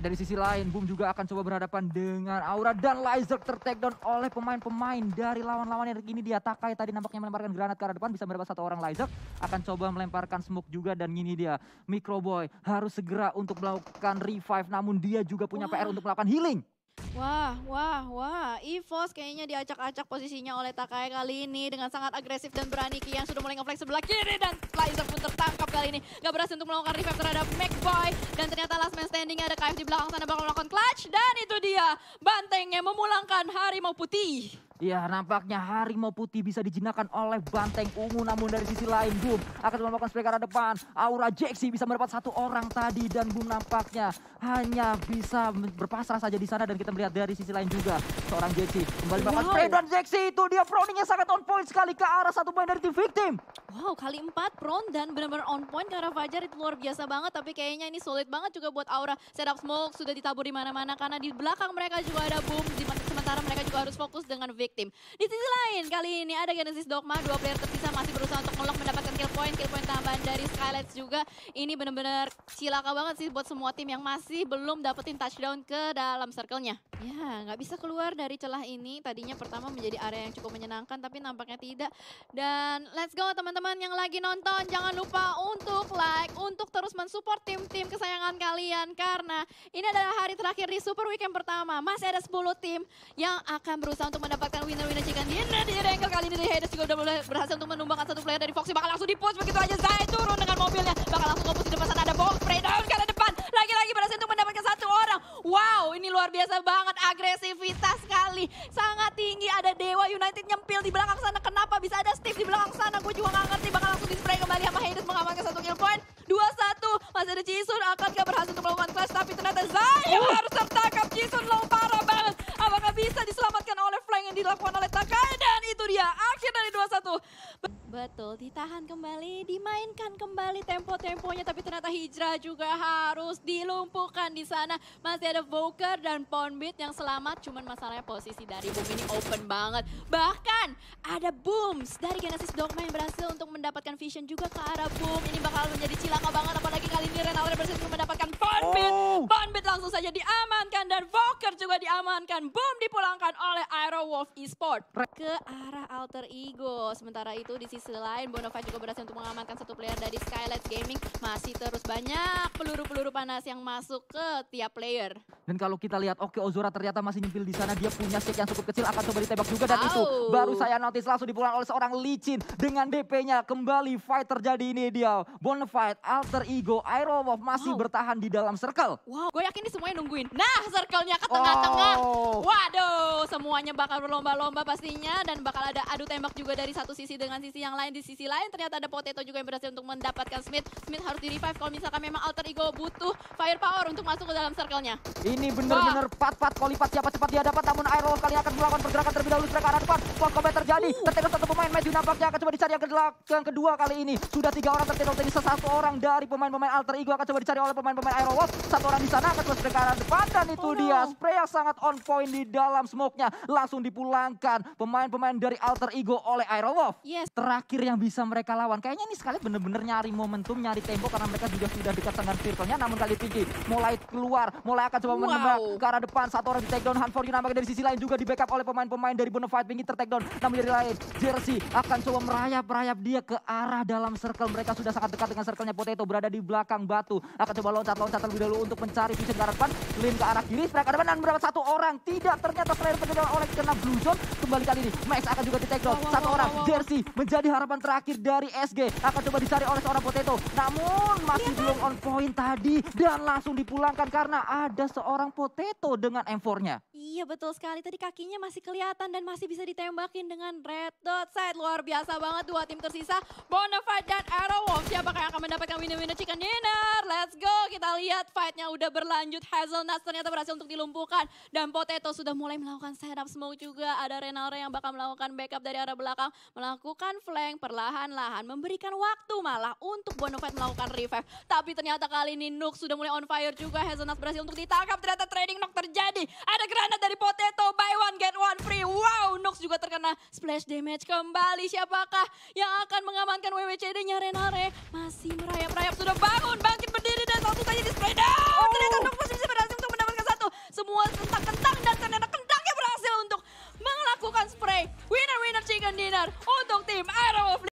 dari sisi lain, Boom juga akan coba berhadapan dengan Aura dan Lizer tertakedown oleh pemain-pemain dari lawan-lawan yang ini dia Takai tadi nampaknya melemparkan granat ke arah depan bisa mendapat satu orang Lizer akan coba melemparkan smoke juga dan ini dia Microboy harus segera untuk melakukan revive namun dia juga punya PR untuk melakukan healing. Wah, wah, wah. Evos kayaknya diacak-acak posisinya oleh Takaya kali ini dengan sangat agresif dan berani kian sudah mulai ngeflex sebelah kiri dan Lizer pun tertangkap kali ini. Gak berhasil untuk melakukan revive terhadap McBoy dan ternyata last man standing ada KF di belakang sana bakal melakukan clutch dan itu dia bantengnya memulangkan harimau putih. Ya, nampaknya harimau putih bisa dijinakkan oleh banteng ungu. Namun dari sisi lain, Boom akan melakukan spray arah depan. Aura Jeksi bisa mendapat satu orang tadi. Dan Boom nampaknya hanya bisa berpasrah saja di sana. Dan kita melihat dari sisi lain juga seorang Jeksi. Kembali melakukan wow. spray dan Jeksi itu dia proningnya sangat on point sekali ke arah satu poin dari tim victim. Wow, kali empat prone dan benar-benar on point ke arah Fajar itu luar biasa banget. Tapi kayaknya ini sulit banget juga buat Aura. Setup smoke sudah ditabur di mana-mana karena di belakang mereka juga ada Boom. sementara mereka juga harus fokus dengan Vic victim. Di sisi lain, kali ini ada Genesis Dogma, dua player tersisa masih berusaha untuk melok mendapatkan kill point, kill point tambahan dari Skylights juga. Ini benar-benar cilaka banget sih buat semua tim yang masih belum dapetin touchdown ke dalam circle-nya. Ya, nggak bisa keluar dari celah ini. Tadinya pertama menjadi area yang cukup menyenangkan, tapi nampaknya tidak. Dan let's go teman-teman yang lagi nonton, jangan lupa untuk terus mensupport tim-tim kesayangan kalian karena ini adalah hari terakhir di Super Weekend pertama. Masih ada 10 tim yang akan berusaha untuk mendapatkan winner-winner chicken dinner di Rengkel kali ini The Hades juga udah berhasil untuk menumbangkan satu player dari Foxy bakal langsung di push begitu aja Zai turun dengan mobilnya bakal langsung ngebut di depan sana ada box spray down ke depan lagi-lagi berhasil untuk mendapatkan satu orang wow ini luar biasa banget agresivitas sekali sangat tinggi ada Dewa United nyempil di belakang sana kenapa bisa ada Steve di belakang sana gue juga gak ngerti bakal langsung di spray kembali sama Hades dari Jisun. tidak berhasil untuk melakukan flash? Tapi ternyata Zayu oh. harus tertangkap. Jisun low parah banget. Apakah bisa diselamatkan oleh flank yang dilakukan oleh Takai? Dan itu dia akhir dari 2 satu. Betul, ditahan kembali, dimainkan kembali tempo-temponya, tapi ternyata hijrah juga harus dilumpuhkan di sana. Masih ada Voker dan Poundbeat yang selamat, cuman masalahnya posisi dari Boom ini open banget. Bahkan ada Booms dari Genesis Dogma yang berhasil untuk mendapatkan vision juga ke arah Boom. Ini bakal menjadi cilaka banget, apalagi kali ini Renalder berhasil mendapatkan Poundbeat. Oh. Poundbeat langsung saja diamankan dan Voker juga diamankan. Boom dipulangkan oleh Aero Wolf Esport ke arah Alter Ego. Sementara itu di sisi sisi lain Bonova juga berhasil untuk mengamankan satu player dari Skylight Gaming. Masih terus banyak peluru-peluru panas yang masuk ke tiap player. Dan kalau kita lihat Oke Ozora ternyata masih nyimpil di sana. Dia punya shake yang cukup kecil akan coba ditebak juga dan oh. itu baru saya notice langsung dipulang oleh seorang licin dengan DP-nya kembali fight terjadi ini dia. Bonfight, Alter Ego, Iron Wolf masih oh. bertahan di dalam circle. Wow, gue yakin ini semuanya nungguin. Nah, circle-nya ke tengah-tengah. Oh. Waduh, semuanya bakal berlomba-lomba pastinya dan bakal ada adu tembak juga dari satu sisi dengan sisi yang yang lain di sisi lain ternyata ada Potato juga yang berhasil untuk mendapatkan Smith. Smith harus di revive kalau misalkan memang Alter Ego butuh firepower untuk masuk ke dalam circle-nya. Ini benar-benar pat-pat kalau lipat siapa cepat dia dapat namun Aero kali akan melakukan pergerakan terlebih dahulu ke arah depan. combat terjadi. Uh. Tertembak satu pemain Matthew nampaknya akan coba dicari yang kedua, yang kedua kali ini. Sudah tiga orang tertembak tadi satu orang dari pemain-pemain Alter Ego akan coba dicari oleh pemain-pemain Aero Wolf. Satu orang di sana akan coba ke arah depan dan itu oh, no. dia spray yang sangat on point di dalam smoke-nya langsung dipulangkan pemain-pemain dari Alter Ego oleh Aero Wolf. Yes. Terang terakhir yang bisa mereka lawan. Kayaknya ini sekali bener-bener nyari momentum, nyari tempo karena mereka juga sudah dekat dengan circle-nya. Namun kali tinggi mulai keluar, mulai akan coba wow. menembak ke arah depan. Satu orang di take down, Hanford nampaknya dari sisi lain juga di backup oleh pemain-pemain dari Bonafide Fight ter take down. Namun dari lain, Jersey akan coba merayap-merayap dia ke arah dalam circle. Mereka sudah sangat dekat dengan circle-nya Potato, berada di belakang batu. Akan coba loncat-loncat terlebih dahulu untuk mencari vision ke arah depan. Lim ke arah kiri, mereka depan dan mendapat satu orang. Tidak ternyata player terkena oleh kena Blue Zone. Kembali kali ini, Max akan juga di take down. Satu orang, Jersey menjadi harapan terakhir dari SG. Akan coba dicari oleh seorang Potato. Namun masih iya, belum on point tadi dan langsung dipulangkan karena ada seorang Potato dengan M4-nya. Iya betul sekali. Tadi kakinya masih kelihatan dan masih bisa ditembakin dengan red dot side. Luar biasa banget dua tim tersisa. Bonafide dan Arrow siapakah yang akan mendapatkan winner-winner chicken dinner. Let's go, kita lihat fightnya udah berlanjut. Hazelnut ternyata berhasil untuk dilumpuhkan. Dan Potato sudah mulai melakukan setup smoke juga. Ada Renalre yang bakal melakukan backup dari arah belakang. Melakukan flank perlahan-lahan. Memberikan waktu malah untuk Bonafide melakukan revive. Tapi ternyata kali ini Nook sudah mulai on fire juga. Hazelnut berhasil untuk ditangkap. Ternyata trading knock terjadi. Ada granat dari Potato. Buy one, get one free. Wow, Nook juga terkena splash damage kembali. Siapakah yang akan mengamankan WWCD-nya Renalre? masih merayap-rayap sudah bangun bangkit berdiri dan satu saja di spray down oh. ternyata masih bisa berhasil untuk mendapatkan satu semua kentang-kentang dan ternyata kentangnya berhasil untuk melakukan spray winner winner chicken dinner untuk tim Arrow of